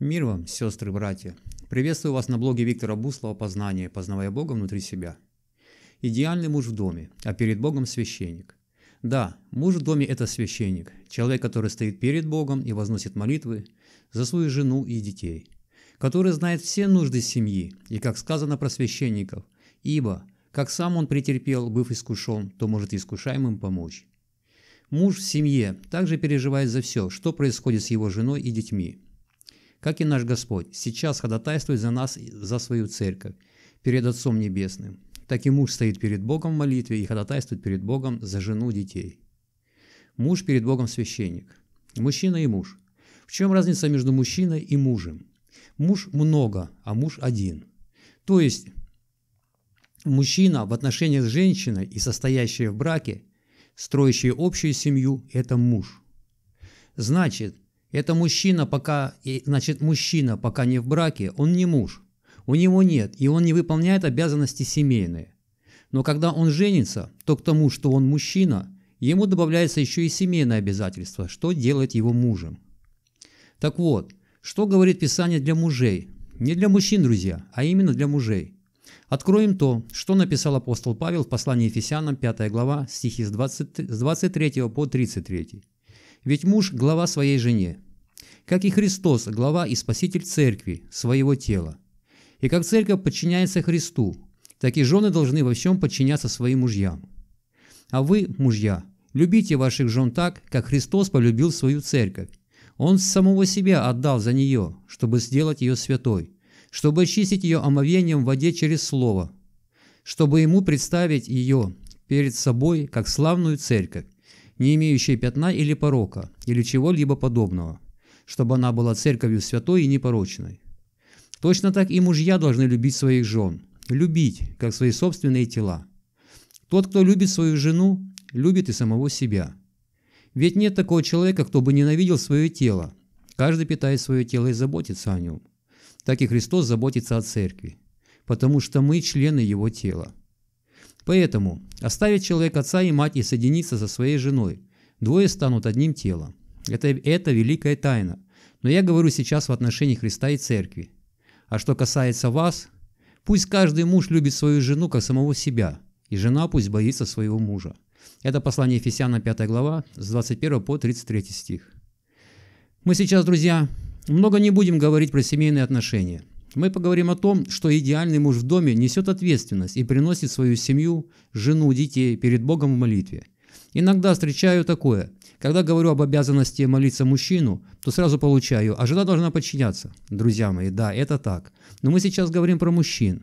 Мир вам, сестры, братья! Приветствую вас на блоге Виктора Буслова «Познание. Познавая Бога внутри себя». Идеальный муж в доме, а перед Богом священник. Да, муж в доме – это священник, человек, который стоит перед Богом и возносит молитвы за свою жену и детей, который знает все нужды семьи и, как сказано про священников, ибо, как сам он претерпел, быв искушен, то может искушаемым помочь. Муж в семье также переживает за все, что происходит с его женой и детьми – как и наш Господь, сейчас ходатайствует за нас, за свою церковь, перед Отцом Небесным. Так и муж стоит перед Богом в молитве и ходатайствует перед Богом за жену детей. Муж перед Богом священник. Мужчина и муж. В чем разница между мужчиной и мужем? Муж много, а муж один. То есть мужчина в отношениях с женщиной и состоящая в браке, строящая общую семью, это муж. Значит, это мужчина пока, значит, мужчина пока не в браке, он не муж. У него нет, и он не выполняет обязанности семейные. Но когда он женится, то к тому, что он мужчина, ему добавляется еще и семейное обязательство, что делает его мужем. Так вот, что говорит Писание для мужей? Не для мужчин, друзья, а именно для мужей. Откроем то, что написал апостол Павел в послании Ефесянам, 5 глава, стихи с, 20, с 23 по 33. Ведь муж – глава своей жене, как и Христос – глава и спаситель церкви, своего тела. И как церковь подчиняется Христу, так и жены должны во всем подчиняться своим мужьям. А вы, мужья, любите ваших жен так, как Христос полюбил свою церковь. Он самого себя отдал за нее, чтобы сделать ее святой, чтобы очистить ее омовением в воде через слово, чтобы ему представить ее перед собой как славную церковь, не имеющая пятна или порока, или чего-либо подобного, чтобы она была церковью святой и непорочной. Точно так и мужья должны любить своих жен, любить, как свои собственные тела. Тот, кто любит свою жену, любит и самого себя. Ведь нет такого человека, кто бы ненавидел свое тело. Каждый питает свое тело и заботится о нем. Так и Христос заботится о церкви, потому что мы члены его тела. Поэтому, оставить человек отца и мать и соединиться со своей женой, двое станут одним телом. Это, это великая тайна. Но я говорю сейчас в отношении Христа и Церкви. А что касается вас, пусть каждый муж любит свою жену, как самого себя, и жена пусть боится своего мужа. Это послание Ефесянам 5 глава с 21 по 33 стих. Мы сейчас, друзья, много не будем говорить про семейные отношения – мы поговорим о том, что идеальный муж в доме несет ответственность и приносит свою семью, жену, детей перед Богом в молитве. Иногда встречаю такое. Когда говорю об обязанности молиться мужчину, то сразу получаю, а жена должна подчиняться. Друзья мои, да, это так. Но мы сейчас говорим про мужчин.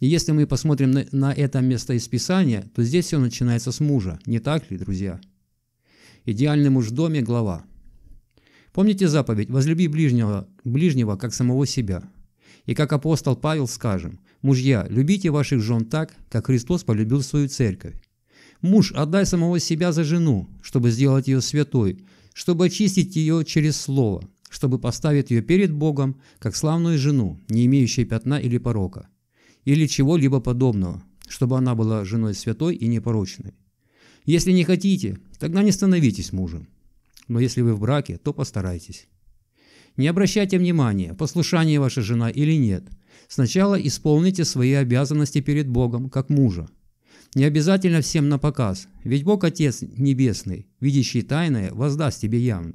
И если мы посмотрим на, на это место из Писания, то здесь все начинается с мужа. Не так ли, друзья? Идеальный муж в доме – глава. Помните заповедь «Возлюби ближнего, ближнего, как самого себя». И как апостол Павел скажем, «Мужья, любите ваших жен так, как Христос полюбил свою церковь». «Муж, отдай самого себя за жену, чтобы сделать ее святой, чтобы очистить ее через слово, чтобы поставить ее перед Богом, как славную жену, не имеющую пятна или порока, или чего-либо подобного, чтобы она была женой святой и непорочной. Если не хотите, тогда не становитесь мужем. Но если вы в браке, то постарайтесь». Не обращайте внимания, послушание ваша жена или нет. Сначала исполните свои обязанности перед Богом, как мужа. Не обязательно всем на показ, ведь Бог Отец Небесный, видящий тайное, воздаст тебе явно.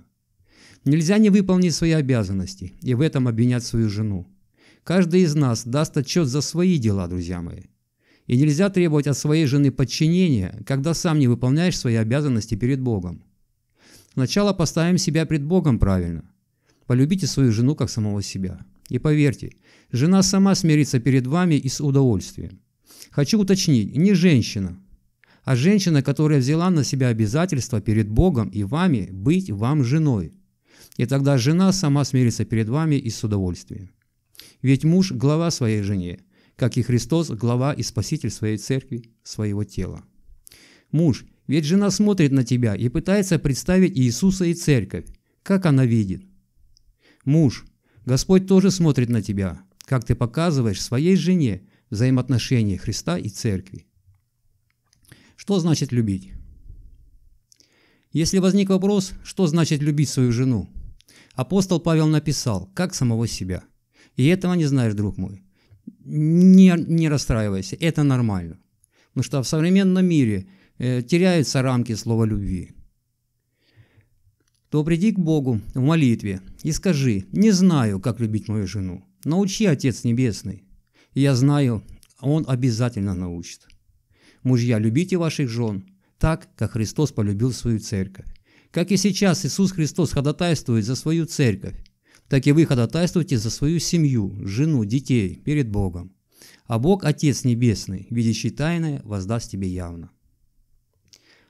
Нельзя не выполнить свои обязанности и в этом обвинять свою жену. Каждый из нас даст отчет за свои дела, друзья мои. И нельзя требовать от своей жены подчинения, когда сам не выполняешь свои обязанности перед Богом. Сначала поставим себя пред Богом правильно. Полюбите свою жену как самого себя. И поверьте, жена сама смирится перед вами и с удовольствием. Хочу уточнить, не женщина, а женщина, которая взяла на себя обязательство перед Богом и вами быть вам женой. И тогда жена сама смирится перед вами и с удовольствием. Ведь муж – глава своей жене, как и Христос – глава и спаситель своей церкви, своего тела. Муж, ведь жена смотрит на тебя и пытается представить Иисуса и церковь, как она видит. Муж, Господь тоже смотрит на тебя, как ты показываешь своей жене взаимоотношения Христа и Церкви. Что значит любить? Если возник вопрос, что значит любить свою жену, апостол Павел написал, как самого себя. И этого не знаешь, друг мой. Не, не расстраивайся, это нормально. Потому что в современном мире э, теряются рамки слова любви то приди к Богу в молитве и скажи, не знаю, как любить мою жену. Научи, Отец Небесный. я знаю, Он обязательно научит. Мужья, любите ваших жен так, как Христос полюбил свою церковь. Как и сейчас Иисус Христос ходатайствует за свою церковь, так и вы ходатайствуете за свою семью, жену, детей перед Богом. А Бог, Отец Небесный, видящий тайное, воздаст тебе явно.